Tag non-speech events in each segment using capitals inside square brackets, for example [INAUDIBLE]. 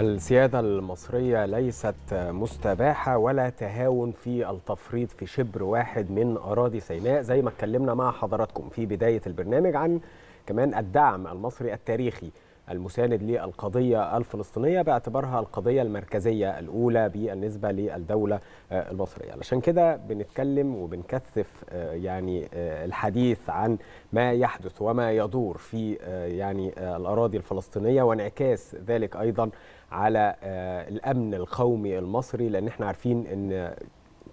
السيادة المصرية ليست مستباحة ولا تهاون في التفريط في شبر واحد من أراضي سيناء زي ما اتكلمنا مع حضراتكم في بداية البرنامج عن كمان الدعم المصري التاريخي المساند للقضية الفلسطينية باعتبارها القضية المركزية الأولى بالنسبة للدولة المصرية علشان كده بنتكلم وبنكثف آه، يعني آه، الحديث عن ما يحدث وما يدور في آه، يعني الأراضي الفلسطينية وانعكاس ذلك أيضا على آه، الامن القومي المصري لان احنا عارفين ان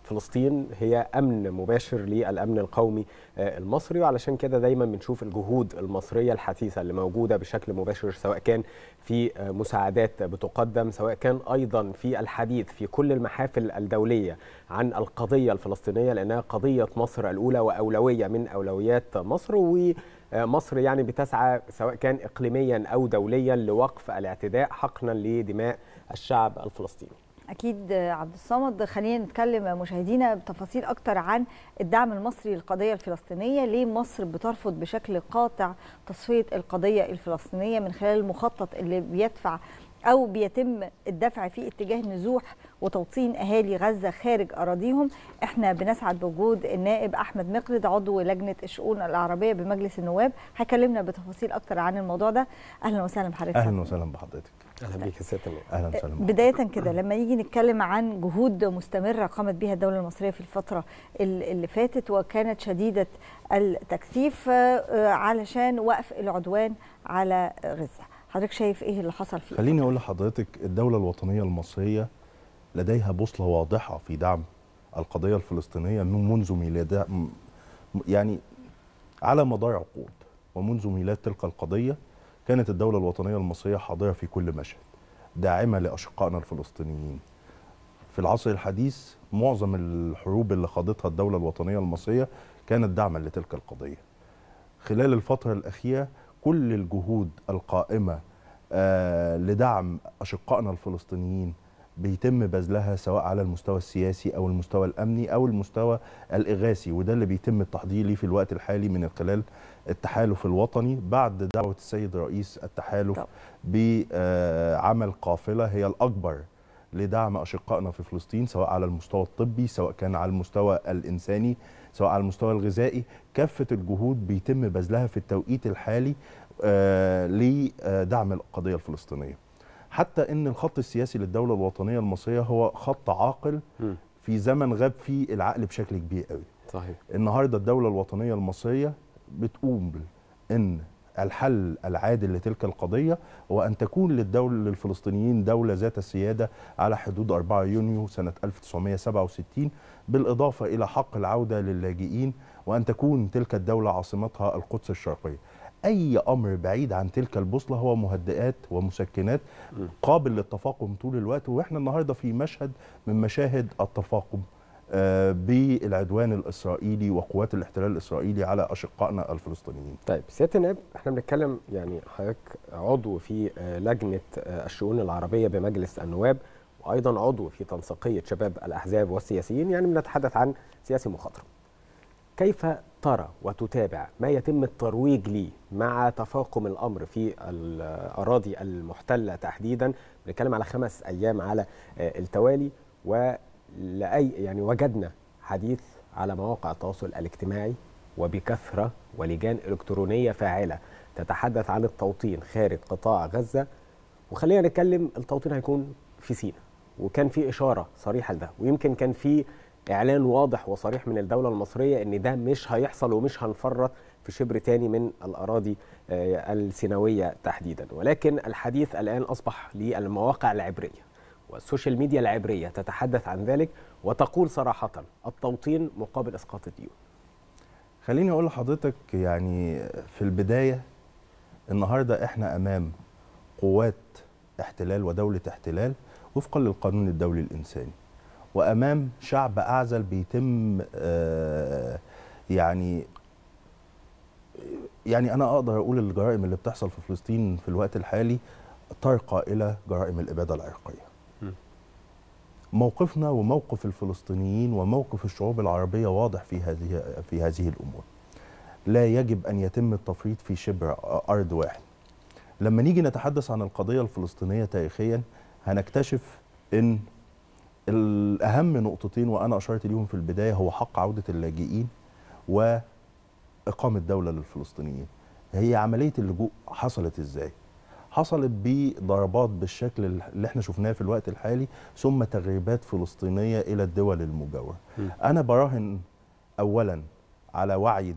فلسطين هي امن مباشر للامن القومي آه، المصري وعلشان كده دايما بنشوف الجهود المصريه الحثيثه اللي موجوده بشكل مباشر سواء كان في آه، مساعدات بتقدم سواء كان ايضا في الحديث في كل المحافل الدوليه عن القضيه الفلسطينيه لانها قضيه مصر الاولى واولويه من اولويات مصر و آه، مصر يعني بتسعى سواء كان اقليميا او دوليا لوقف الاعتداء حقنا لدماء الشعب الفلسطيني اكيد عبد الصمد خلينا نتكلم مشاهدينا بتفاصيل اكتر عن الدعم المصري للقضيه الفلسطينيه ليه مصر بترفض بشكل قاطع تصفيه القضيه الفلسطينيه من خلال المخطط اللي بيدفع أو بيتم الدفع في اتجاه نزوح وتوطين أهالي غزة خارج أراضيهم احنا بنسعد بوجود النائب أحمد مقرد عضو لجنة الشؤون العربية بمجلس النواب هيكلمنا بتفاصيل أكتر عن الموضوع ده أهلا وسهلا بحضرتك أهلا وسهلا بحضرتك اهلا بيك يا سياده اهلا وسهلا بدايه كده لما نيجي نتكلم عن جهود مستمره قامت بها الدوله المصريه في الفتره اللي فاتت وكانت شديده التكثيف آه، علشان وقف العدوان على غزه حضرتك شايف ايه اللي حصل فيه خليني اقول لحضرتك الدوله الوطنيه المصريه لديها بوصله واضحه في دعم القضيه الفلسطينيه منذ ميلادها يعني على مدار عقود ومنذ ميلاد تلك القضيه كانت الدوله الوطنيه المصريه حاضره في كل مشهد داعمه لاشقائنا الفلسطينيين في العصر الحديث معظم الحروب اللي خاضتها الدوله الوطنيه المصريه كانت دعما لتلك القضيه خلال الفتره الاخيره كل الجهود القائمه آه، لدعم أشقائنا الفلسطينيين بيتم بذلها سواء على المستوى السياسي او المستوى الامني او المستوى الاغاثي وده اللي بيتم التحضير ليه في الوقت الحالي من خلال التحالف الوطني بعد دعوه السيد رئيس التحالف طب. بعمل قافله هي الاكبر لدعم اشقائنا في فلسطين سواء على المستوى الطبي سواء كان على المستوى الانساني سواء على المستوى الغذائي كافه الجهود بيتم بذلها في التوقيت الحالي آه، لدعم القضيه الفلسطينيه حتى ان الخط السياسي للدوله الوطنيه المصريه هو خط عاقل في زمن غاب فيه العقل بشكل كبير قوي صحيح النهارده الدوله الوطنيه المصريه بتقوم ان الحل العادل لتلك القضية هو أن تكون للدولة للفلسطينيين دولة ذات السيادة على حدود 4 يونيو سنة 1967 بالإضافة إلى حق العودة للاجئين وأن تكون تلك الدولة عاصمتها القدس الشرقية اي امر بعيد عن تلك البوصله هو مهدئات ومسكنات قابل للتفاقم طول الوقت واحنا النهارده في مشهد من مشاهد التفاقم آه، بالعدوان الاسرائيلي وقوات الاحتلال الاسرائيلي على اشقائنا الفلسطينيين. طيب سياده النائب احنا بنتكلم يعني حضرتك عضو في آه، لجنه آه، الشؤون العربيه بمجلس النواب وايضا عضو في تنسيقيه شباب الاحزاب والسياسيين يعني بنتحدث عن سياسي مخاطره. كيف ترى وتتابع ما يتم الترويج ليه مع تفاقم الامر في الاراضي المحتله تحديدا بنتكلم على خمس ايام على آه، التوالي ولاي يعني وجدنا حديث على مواقع التواصل الاجتماعي وبكثره ولجان الكترونيه فاعله تتحدث عن التوطين خارج قطاع غزه وخلينا نتكلم التوطين هيكون في سينا وكان في اشاره صريحه لده ويمكن كان في اعلان واضح وصريح من الدوله المصريه ان ده مش هيحصل ومش هنفرط في شبر تاني من الاراضي آه، السيناويه تحديدا ولكن الحديث الان اصبح للمواقع العبريه والسوشيال ميديا العبريه تتحدث عن ذلك وتقول صراحه التوطين مقابل اسقاط الديون خليني اقول لحضرتك يعني في البدايه النهارده احنا امام قوات احتلال ودوله احتلال وفقا للقانون الدولي الانساني وامام شعب اعزل بيتم آه، يعني يعني انا اقدر اقول الجرائم اللي بتحصل في فلسطين في الوقت الحالي ترقى الى جرائم الاباده العرقيه. موقفنا وموقف الفلسطينيين وموقف الشعوب العربيه واضح في هذه في هذه الامور. لا يجب ان يتم التفريط في شبر ارض واحد. لما نيجي نتحدث عن القضيه الفلسطينيه تاريخيا هنكتشف ان الأهم نقطتين وأنا أشرت ليهم في البداية هو حق عودة اللاجئين وإقامة دولة للفلسطينيين هي عملية اللجوء حصلت إزاي؟ حصلت بضربات بالشكل اللي احنا شفناه في الوقت الحالي ثم تغريبات فلسطينية إلى الدول المجاورة أنا براهن أولا على وعي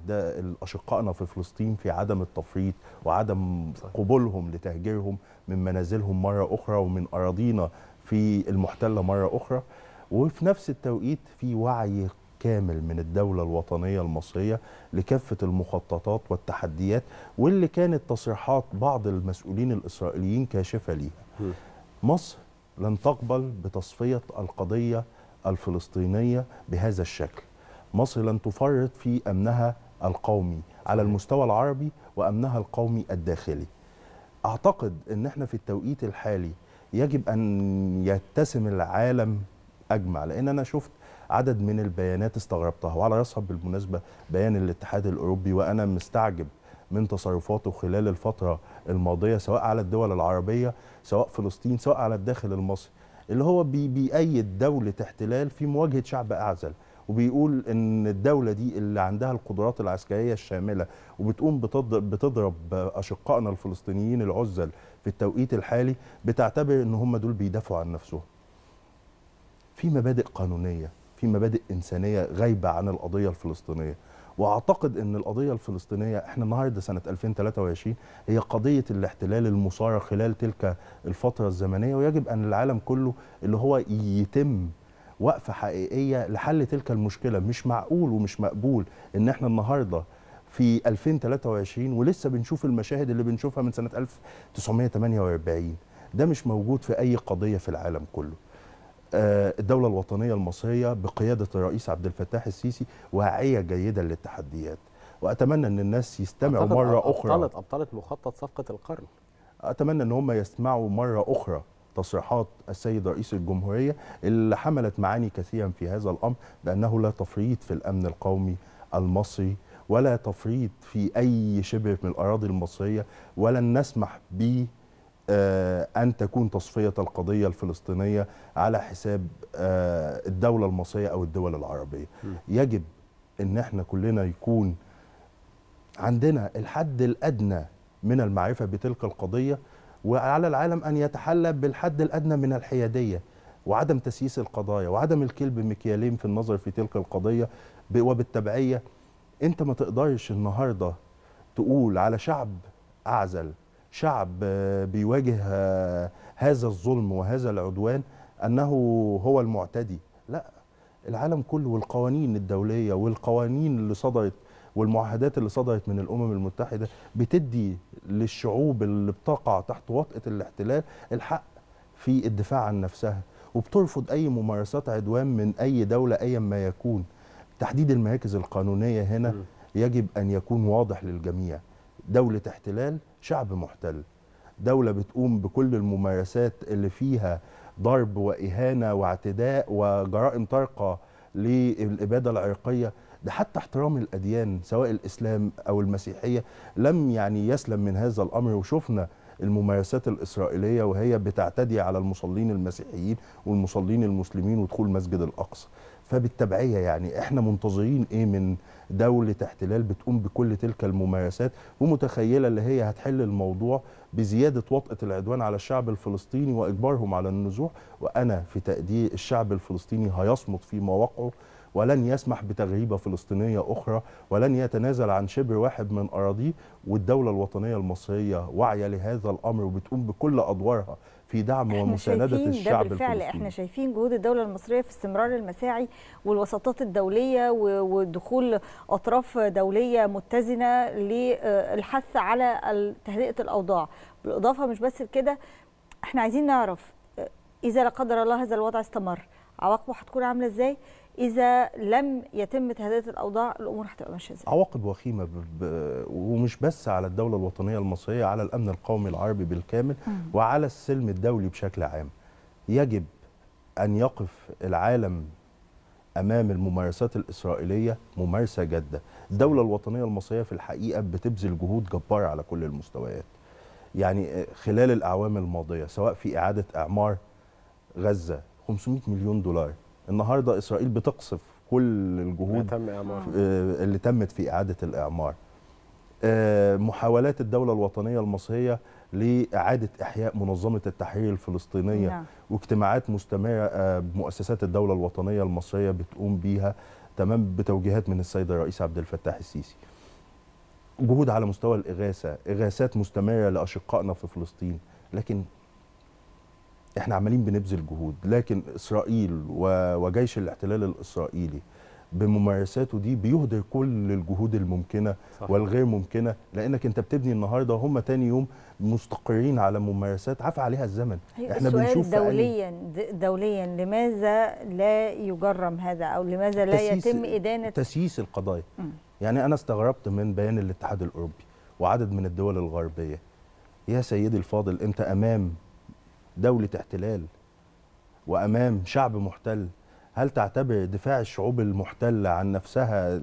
أشقائنا في فلسطين في عدم التفريط وعدم صحيح. قبولهم لتهجيرهم من منازلهم مرة أخرى ومن أراضينا في المحتله مره اخرى وفي نفس التوقيت في وعي كامل من الدولة الوطنية المصرية لكافة المخططات والتحديات واللي كانت تصريحات بعض المسؤولين الإسرائيليين كاشفة ليها مصر لن تقبل بتصفية القضية الفلسطينية بهذا الشكل مصر لن تفرط في أمنها القومي على المستوى العربي وأمنها القومي الداخلي أعتقد أن احنا في التوقيت الحالي يجب ان يتسم العالم اجمع لان انا شفت عدد من البيانات استغربتها وعلى راسها بالمناسبه بيان الاتحاد الاوروبي وانا مستعجب من تصرفاته خلال الفتره الماضيه سواء على الدول العربيه سواء فلسطين سواء على الداخل المصري اللي هو بيأيد دولة احتلال في مواجهة شعب أعزل وبيقول ان الدوله دي اللي عندها القدرات العسكريه الشامله وبتقوم بتضرب اشقائنا الفلسطينيين العزل في التوقيت الحالي بتعتبر ان هم دول بيدافعوا عن نفسهم. في مبادئ قانونيه، في مبادئ انسانيه غايبه عن القضيه الفلسطينيه. واعتقد ان القضيه الفلسطينيه احنا النهارده سنه 2023 هي قضيه الاحتلال المصارع خلال تلك الفتره الزمنيه ويجب ان العالم كله اللي هو يتم وقفه حقيقيه لحل تلك المشكله مش معقول ومش مقبول ان احنا النهارده في 2023 ولسه بنشوف المشاهد اللي بنشوفها من سنه 1948 ده مش موجود في اي قضيه في العالم كله آه، الدولة الوطنية المصرية بقيادة الرئيس عبد الفتاح السيسي واعية جيدا للتحديات وأتمنى أن الناس يستمعوا مرة أبطلت أخرى أبطلت أبطلت مخطط صفقة القرن أتمنى أن هم يسمعوا مرة أخرى تصريحات السيد رئيس الجمهورية اللي حملت معاني كثيرا في هذا الأمر بأنه لا تفريط في الأمن القومي المصري ولا تفريط في أي شبه من الأراضي المصرية ولن نسمح ب آه، أن تكون تصفية القضية الفلسطينية على حساب آه، الدولة المصرية أو الدول العربية يجب أن احنا كلنا يكون عندنا الحد الأدنى من المعرفة بتلك القضية وعلى العالم أن يتحلى بالحد الأدنى من الحيادية وعدم تسييس القضايا وعدم الكيل بمكيالين في النظر في تلك القضية وبالتبعية أنت ما تقدرش النهاردة تقول على شعب أعزل شعب آه، بيواجه آه، هذا الظلم وهذا العدوان أنه هو المعتدي لا العالم كله والقوانين الدولية والقوانين اللي صدرت والمعاهدات اللي صدرت من الامم المتحده بتدي للشعوب اللي بتقع تحت وطأة الاحتلال الحق في الدفاع عن نفسها وبترفض اي ممارسات عدوان من اي دوله ايا ما يكون تحديد المراكز القانونيه هنا يجب ان يكون واضح للجميع دوله احتلال شعب محتل دوله بتقوم بكل الممارسات اللي فيها ضرب واهانه واعتداء وجرائم طارقه للاباده العرقيه ده حتى احترام الاديان سواء الاسلام او المسيحيه لم يعني يسلم من هذا الامر وشفنا الممارسات الاسرائيليه وهي بتعتدي على المصلين المسيحيين والمصلين المسلمين ودخول مسجد الاقصى فبالتبعيه يعني احنا منتظرين ايه من دوله احتلال بتقوم بكل تلك الممارسات ومتخيله اللي هي هتحل الموضوع بزيادة وطأة العدوان على الشعب الفلسطيني وإجبارهم على النزوح وأنا في تقدير الشعب الفلسطيني هيصمت في مواقعه ولن يسمح بتغريبة فلسطينية أخرى ولن يتنازل عن شبر واحد من أراضيه والدولة الوطنية المصرية واعية لهذا الأمر وبتقوم بكل أدوارها في دعم ومساندة الشعب ده بالفعل احنا شايفين جهود الدولة المصرية في استمرار المساعي والوساطات الدولية ودخول أطراف دولية متزنة للحث على تهدئة الأوضاع بالإضافة مش بس لكده احنا عايزين نعرف إذا لا قدر الله هذا الوضع استمر عواقبه هتكون عاملة إزاي اذا لم يتم تهدئه الاوضاع الامور هتبقى ماشيه ازاي عواقب وخيمه ومش بس على الدوله الوطنيه المصريه على الامن القومي العربي بالكامل مم. وعلى السلم الدولي بشكل عام يجب ان يقف العالم امام الممارسات الاسرائيليه ممارسه جاده الدوله الوطنيه المصريه في الحقيقه بتبذل جهود جباره على كل المستويات يعني خلال الاعوام الماضيه سواء في اعاده اعمار غزه 500 مليون دولار النهارده اسرائيل بتقصف كل الجهود تم آه، اللي تمت في اعاده الاعمار آه، محاولات الدولة الوطنية المصرية لإعادة إحياء منظمة التحرير الفلسطينية نعم. واجتماعات مستمرة بمؤسسات آه، الدولة الوطنية المصرية بتقوم بيها تمام بتوجيهات من السيد الرئيس عبد الفتاح السيسي جهود على مستوى الإغاثة إغاثات مستمرة لأشقائنا في فلسطين لكن احنا عمالين بنبذل جهود لكن اسرائيل وجيش الاحتلال الاسرائيلي بممارساته دي بيهدر كل الجهود الممكنه صح. والغير ممكنه لانك انت بتبني النهارده هم تاني يوم مستقرين على ممارسات عفى عليها الزمن أيوة، احنا بنشوف دوليا دوليا لماذا لا يجرم هذا او لماذا لا يتم ادانه تسييس القضايا م. يعني انا استغربت من بيان الاتحاد الاوروبي وعدد من الدول الغربيه يا سيدي الفاضل انت امام دولة احتلال وأمام شعب محتل هل تعتبر دفاع الشعوب المحتلة عن نفسها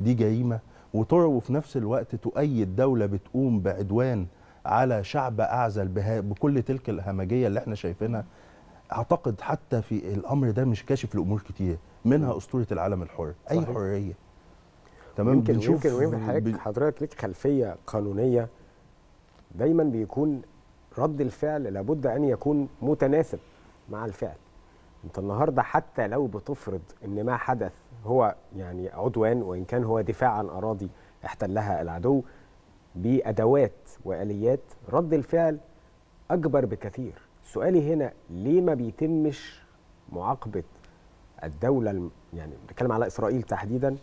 دي جريمة وفي نفس الوقت تؤيد دولة بتقوم بعدوان على شعب أعزل بها بكل تلك الهمجية اللي احنا شايفينها أعتقد حتى في الأمر ده مش كاشف لأمور كتير منها أسطورة العالم الحر أي حرية تمام يمكن يمكن حضرتك لك خلفية قانونية دايما بيكون رد الفعل لابد ان يكون متناسب مع الفعل انت النهارده حتى لو بتفرض ان ما حدث هو يعني عدوان وان كان هو دفاع عن اراضي احتلها العدو بادوات واليات رد الفعل اكبر بكثير سؤالي هنا ليه ما بيتمش معاقبه الدوله يعني بنتكلم على اسرائيل تحديدا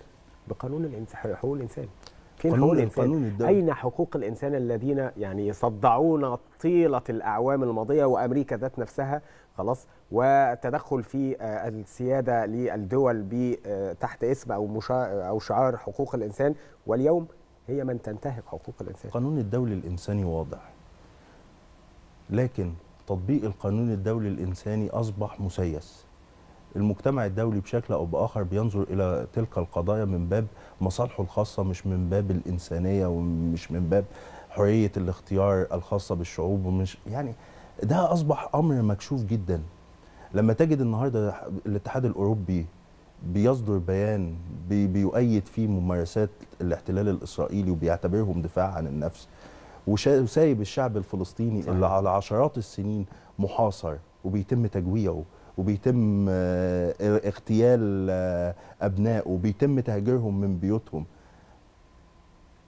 بقانون حقوق الانسان فين قانون حقوق الانسان؟ قانون اين حقوق الانسان الذين يعني يصدعون طيله الاعوام الماضيه وامريكا ذات نفسها خلاص وتدخل في آه، السياده للدول آه، تحت اسم او مشا او شعار حقوق الانسان واليوم هي من تنتهك حقوق الانسان. قانون الدولي الانساني واضح. لكن تطبيق القانون الدولي الانساني اصبح مسيس. المجتمع الدولي بشكل أو بآخر بينظر إلى تلك القضايا من باب مصالحه الخاصة مش من باب الإنسانية ومش من باب حرية الاختيار الخاصة بالشعوب ومش يعني ده أصبح أمر مكشوف جدا لما تجد النهاردة الاتحاد الأوروبي بيصدر بيان بي بيؤيد فيه ممارسات الاحتلال الإسرائيلي وبيعتبرهم دفاع عن النفس وسايب الشعب الفلسطيني صحيح. اللي على عشرات السنين محاصر وبيتم تجويعه وبيتم آه، اغتيال آه، ابناء وبيتم تهجيرهم من بيوتهم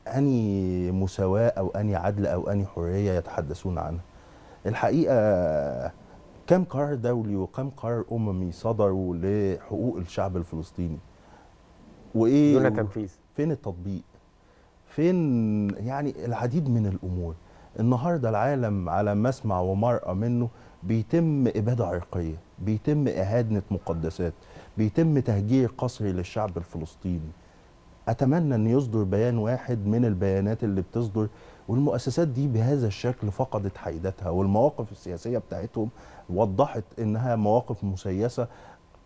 اني مساواه او اني عدل او اني حريه يتحدثون عنها الحقيقه كم قرار دولي وكم قرار اممي صدروا لحقوق الشعب الفلسطيني وايه دون تنفيذ فين التطبيق فين يعني العديد من الامور النهارده العالم على ما اسمع ومرأة منه بيتم اباده عرقيه بيتم إهانة مقدسات بيتم تهجير قسري للشعب الفلسطيني أتمنى أن يصدر بيان واحد من البيانات اللي بتصدر والمؤسسات دي بهذا الشكل فقدت حيدتها والمواقف السياسية بتاعتهم وضحت أنها مواقف مسيسة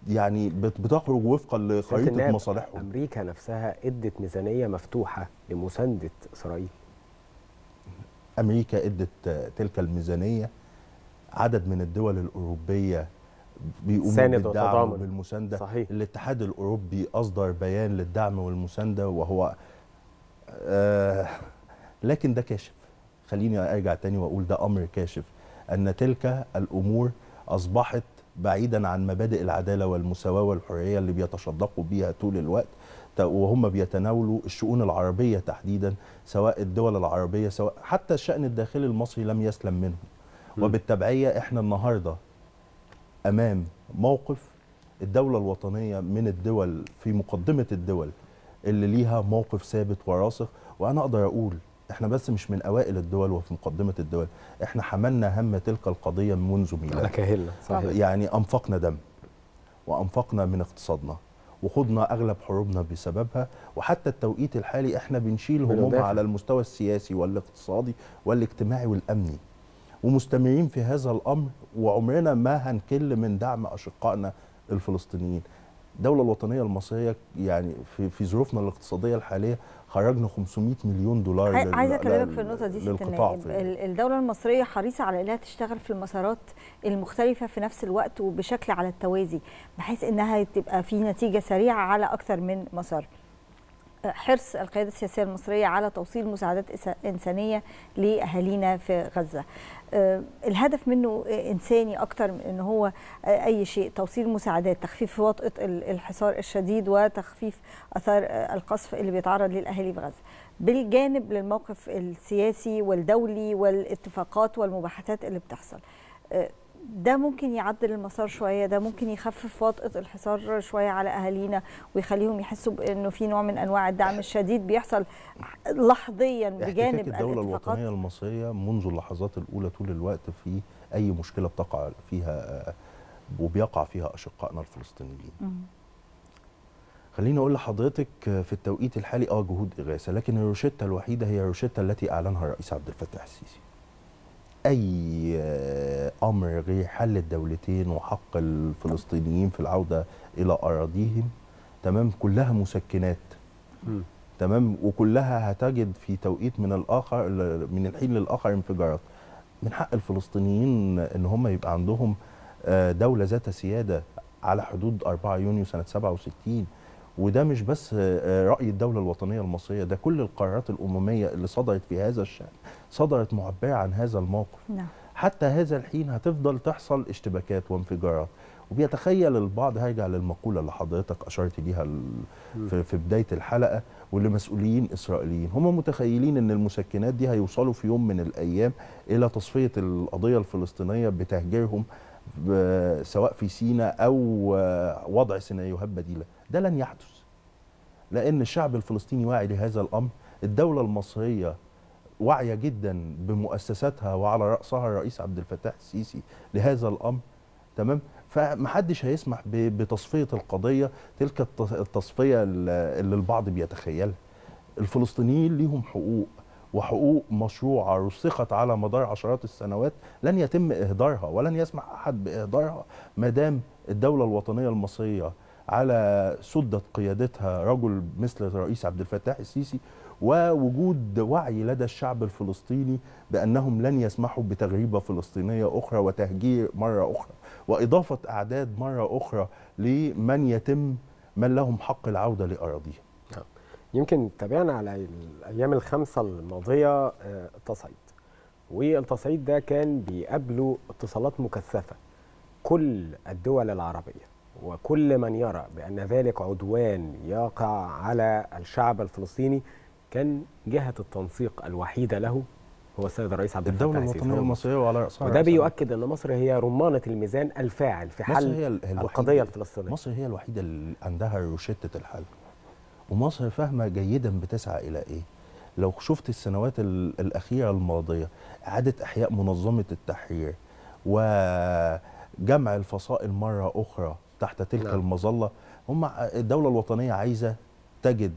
يعني بتخرج وفقا لخريطة مصالحهم أمريكا نفسها ادت ميزانية مفتوحة لمساندة إسرائيل أمريكا ادت تلك الميزانية عدد من الدول الأوروبية بيقوموا بالدعم والمسانده صحيح. الاتحاد الاوروبي اصدر بيان للدعم والمسانده وهو آه لكن ده كاشف خليني ارجع تاني واقول ده امر كاشف ان تلك الامور اصبحت بعيدا عن مبادئ العداله والمساواه والحريه اللي بيتشدقوا بيها طول الوقت وهم بيتناولوا الشؤون العربيه تحديدا سواء الدول العربيه سواء حتى الشان الداخلي المصري لم يسلم منه وبالتبعيه احنا النهارده امام موقف الدوله الوطنيه من الدول في مقدمه الدول اللي ليها موقف ثابت وراسخ وانا اقدر اقول احنا بس مش من اوائل الدول وفي مقدمه الدول احنا حملنا هم تلك القضيه منذ ميلاد كهلنا صحيح يعني انفقنا دم وانفقنا من اقتصادنا وخضنا اغلب حروبنا بسببها وحتى التوقيت الحالي احنا بنشيل همومها على المستوى السياسي والاقتصادي والاجتماعي والامني ومستمعين في هذا الامر وعمرنا ما هنكل من دعم اشقائنا الفلسطينيين. الدولة الوطنية المصرية يعني في في ظروفنا الاقتصادية الحالية خرجنا 500 مليون دولار عايزه اكلمك في النقطه دي ست الدوله المصريه حريصه على انها تشتغل في المسارات المختلفه في نفس الوقت وبشكل على التوازي بحيث انها تبقى في نتيجه سريعه على اكثر من مسار حرص القيادة السياسية المصرية على توصيل مساعدات إنسانية لأهالينا في غزة آه، الهدف منه إنساني أكتر من أن هو أي شيء توصيل مساعدات تخفيف وطأة الحصار الشديد وتخفيف أثار القصف اللي بيتعرض للأهالي في غزة بالجانب للموقف السياسي والدولي والاتفاقات والمباحثات اللي بتحصل آه، ده ممكن يعدل المسار شويه ده ممكن يخفف وطئه الحصار شويه على اهالينا ويخليهم يحسوا بانه في نوع من انواع الدعم الشديد بيحصل لحظيا بجانب الدوله الوطنيه المصريه منذ اللحظات الاولى طول الوقت في اي مشكله بتقع فيها وبيقع فيها اشقائنا الفلسطينيين خليني اقول لحضرتك في التوقيت الحالي اه جهود اغاثه لكن الروشته الوحيده هي الروشته التي اعلنها الرئيس عبد الفتاح السيسي اي آه، امر غير حل الدولتين وحق الفلسطينيين في العوده الى اراضيهم تمام كلها مسكنات تمام وكلها هتجد في توقيت من الاخر من الحين للاخر انفجارات من حق الفلسطينيين ان هم يبقى عندهم آه، دوله ذات سياده على حدود 4 يونيو سنه 67 وده مش بس آه، آه، رأي الدولة الوطنية المصرية ده كل القرارات الأممية اللي صدرت في هذا الشأن صدرت معبرة عن هذا الموقف نعم. حتى هذا الحين هتفضل تحصل اشتباكات وانفجارات وبيتخيل البعض هيرجع للمقولة اللي حضرتك أشرت ليها في بداية الحلقة واللي مسؤولين إسرائيليين هم متخيلين أن المسكنات دي هيوصلوا في يوم من الأيام إلى تصفية القضية الفلسطينية بتهجيرهم سواء في سيناء أو آه، وضع سيناريوهات بديلة ده لن يحدث لأن الشعب الفلسطيني واعي لهذا الأمر الدولة المصرية واعية جدا بمؤسساتها وعلى رأسها الرئيس عبد الفتاح السيسي لهذا الأمر تمام فمحدش هيسمح بتصفية القضية تلك التصفية اللي البعض بيتخيلها الفلسطينيين ليهم حقوق وحقوق مشروعة رسخت على مدار عشرات السنوات لن يتم إهدارها ولن يسمح أحد بإهدارها ما دام الدولة الوطنية المصرية على سدت قيادتها رجل مثل الرئيس عبد الفتاح السيسي ووجود وعي لدى الشعب الفلسطيني بأنهم لن يسمحوا بتغريبة فلسطينية أخرى وتهجير مرة أخرى وإضافة أعداد مرة أخرى لمن يتم من لهم حق العودة لأراضيهم نعم. يمكن تابعنا على الأيام الخمسة الماضية آه، التصعيد والتصعيد ده كان بيقابله اتصالات مكثفة كل الدول العربية وكل من يرى بأن ذلك عدوان يقع على الشعب الفلسطيني كان جهة التنسيق الوحيدة له هو السيد الرئيس عبد الفتاح الدولة الوطنية المصرية وعلى رأسها وده بيؤكد أن مصر هي رمانة الميزان الفاعل في حل هي القضية الفلسطينية مصر هي الوحيدة اللي عندها روشتة الحل ومصر فاهمة جيدا بتسعى إلى إيه لو شفت السنوات الأخيرة الماضية إعادة إحياء منظمة التحرير وجمع الفصائل مرة أخرى تحت تلك نعم. المظله هم الدوله الوطنيه عايزه تجد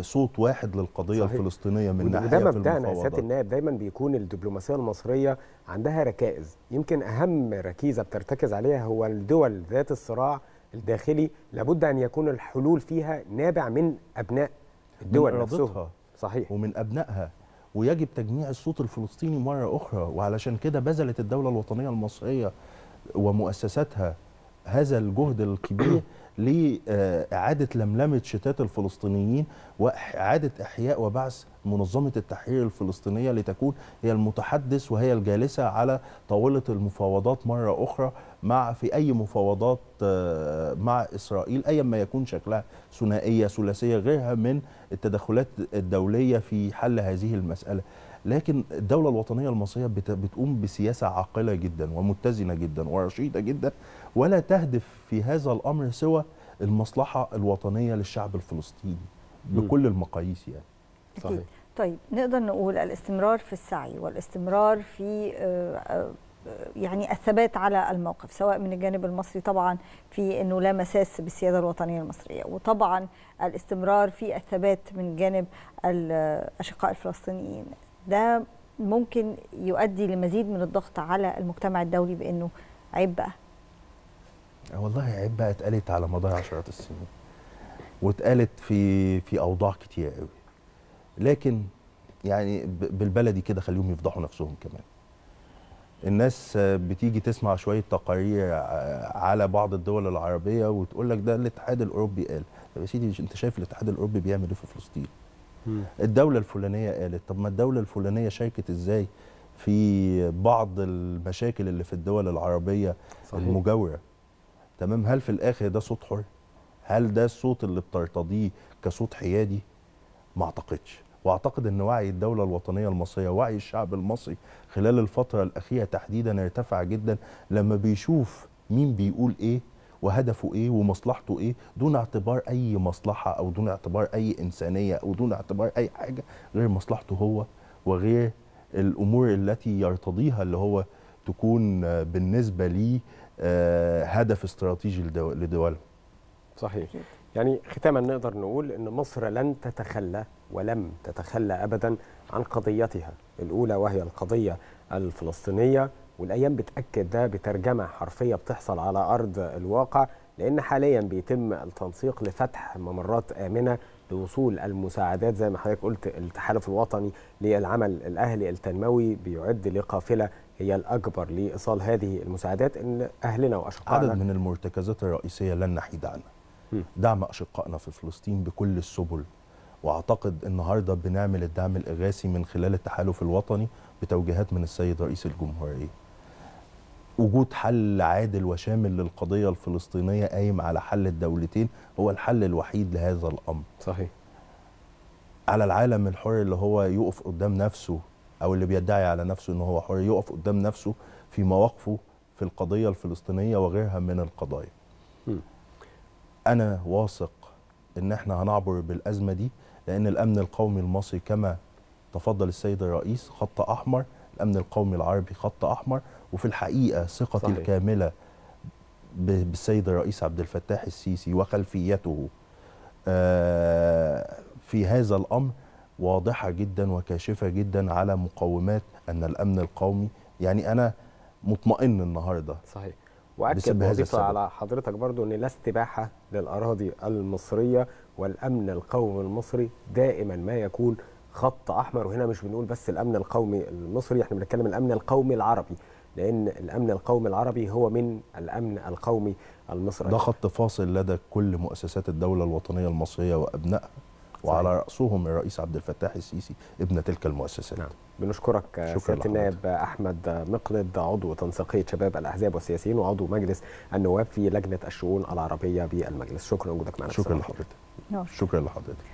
صوت واحد للقضيه صحيح. الفلسطينيه من ناحيه المفاوضات المفاوضات يا سياده النائب دايما بيكون الدبلوماسيه المصريه عندها ركائز يمكن اهم ركيزه بترتكز عليها هو الدول ذات الصراع الداخلي لابد ان يكون الحلول فيها نابع من ابناء الدول من صحيح ومن ابنائها ويجب تجميع الصوت الفلسطيني مره اخرى وعلشان كده بذلت الدوله الوطنيه المصريه ومؤسساتها هذا الجهد الكبير [CLEARS THROAT] لإعادة لملمة شتات الفلسطينيين وإعادة إحياء وبعث منظمة التحرير الفلسطينية لتكون هي المتحدث وهي الجالسة على طاولة المفاوضات مرة أخرى مع في أي مفاوضات آه، مع إسرائيل أيا ما يكون شكلها ثنائية ثلاثية غيرها من التدخلات الدولية في حل هذه المسألة لكن الدولة الوطنية المصرية بتقوم بسياسة عاقلة جدا ومتزنة جدا ورشيدة جدا ولا تهدف في هذا الأمر سوى المصلحة الوطنية للشعب الفلسطيني بكل المقاييس يعني صحيح. طيب نقدر نقول الاستمرار في السعي والاستمرار في آه، آه، يعني الثبات على الموقف سواء من الجانب المصري طبعا في انه لا مساس بالسياده الوطنيه المصريه وطبعا الاستمرار في الثبات من جانب آه، الاشقاء الفلسطينيين ده ممكن يؤدي لمزيد من الضغط على المجتمع الدولي بانه عيب بقى والله عيب بقى اتقالت على مدار عشرات السنين واتقالت في في اوضاع كتير قوي لكن يعني بالبلدي كده خليهم يفضحوا نفسهم كمان الناس بتيجي تسمع شويه تقارير على بعض الدول العربيه وتقول لك ده الاتحاد الاوروبي قال طب يا سيدي انت شايف الاتحاد الاوروبي بيعمل ايه في فلسطين الدولة الفلانية قالت طب ما الدولة الفلانية شاركت ازاي في بعض المشاكل اللي في الدول العربية صحيح. المجاورة تمام هل في الآخر ده صوت حر؟ هل ده الصوت اللي بترتضيه كصوت حيادي؟ ما أعتقدش واعتقد ان وعي الدوله الوطنيه المصريه وعي الشعب المصري خلال الفتره الاخيره تحديدا ارتفع جدا لما بيشوف مين بيقول ايه وهدفه ايه ومصلحته ايه دون اعتبار اي مصلحه او دون اعتبار اي انسانيه او دون اعتبار اي حاجه غير مصلحته هو وغير الامور التي يرتضيها اللي هو تكون بالنسبه ليه آه، هدف استراتيجي لدوله صحيح يعني ختاما نقدر نقول ان مصر لن تتخلى ولم تتخلى ابدا عن قضيتها الاولى وهي القضيه الفلسطينيه والايام بتاكد ده بترجمه حرفيه بتحصل على ارض الواقع لان حاليا بيتم التنسيق لفتح ممرات امنه لوصول المساعدات زي ما حضرتك قلت التحالف الوطني للعمل الاهلي التنموي بيعد لقافله هي الاكبر لايصال هذه المساعدات ان اهلنا واشقائنا عدد من المرتكزات الرئيسيه لن نحيد عنها دعم اشقائنا في فلسطين بكل السبل واعتقد النهارده بنعمل الدعم الاغاثي من خلال التحالف الوطني بتوجيهات من السيد رئيس الجمهوريه وجود حل عادل وشامل للقضية الفلسطينية قايم على حل الدولتين هو الحل الوحيد لهذا الأمر صحيح على العالم الحر اللي هو يقف قدام نفسه أو اللي بيدعي على نفسه ان هو حر يقف قدام نفسه في مواقفه في القضية الفلسطينية وغيرها من القضايا م. أنا واثق أن احنا هنعبر بالأزمة دي لأن الأمن القومي المصري كما تفضل السيد الرئيس خط أحمر الأمن القومي العربي خط أحمر وفي الحقيقه ثقتي صحيح. الكامله بالسيد الرئيس عبد الفتاح السيسي وخلفيته آه، في هذا الامر واضحه جدا وكاشفه جدا على مقومات ان الامن القومي يعني انا مطمئن النهارده صحيح واكد وظيفه على حضرتك برضو ان لا استباحه للاراضي المصريه والامن القومي المصري دائما ما يكون خط احمر وهنا مش بنقول بس الامن القومي المصري احنا بنتكلم الامن القومي العربي لأن الأمن القومي العربي هو من الأمن القومي المصري ده خط فاصل لدى كل مؤسسات الدولة الوطنية المصرية وأبنائها وعلى رأسهم الرئيس عبد الفتاح السيسي ابن تلك المؤسسات نعم. بنشكرك سياده النائب احمد مقلد عضو تنسيقيه شباب الاحزاب والسياسيين وعضو مجلس النواب في لجنه الشؤون العربيه بالمجلس شكرا لوجودك معنا نعم. شكرا لحضرتك شكرا لحضرتك